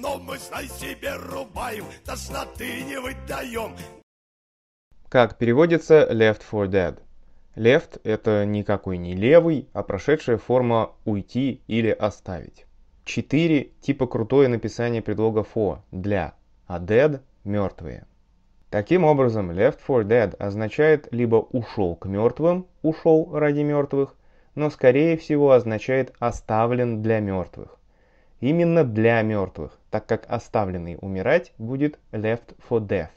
Но мы, знай себе, рубаем, тошноты не выдаем. Как переводится Left for Dead? Left – это никакой не левый, а прошедшая форма «уйти» или «оставить». Четыре типа крутое написание предлога «for» – «для», а «dead» – «мертвые». Таким образом, Left for Dead означает либо «ушел к мертвым», «ушел ради мертвых», но скорее всего означает «оставлен для мертвых» именно для мертвых, так как оставленный умирать будет left for death.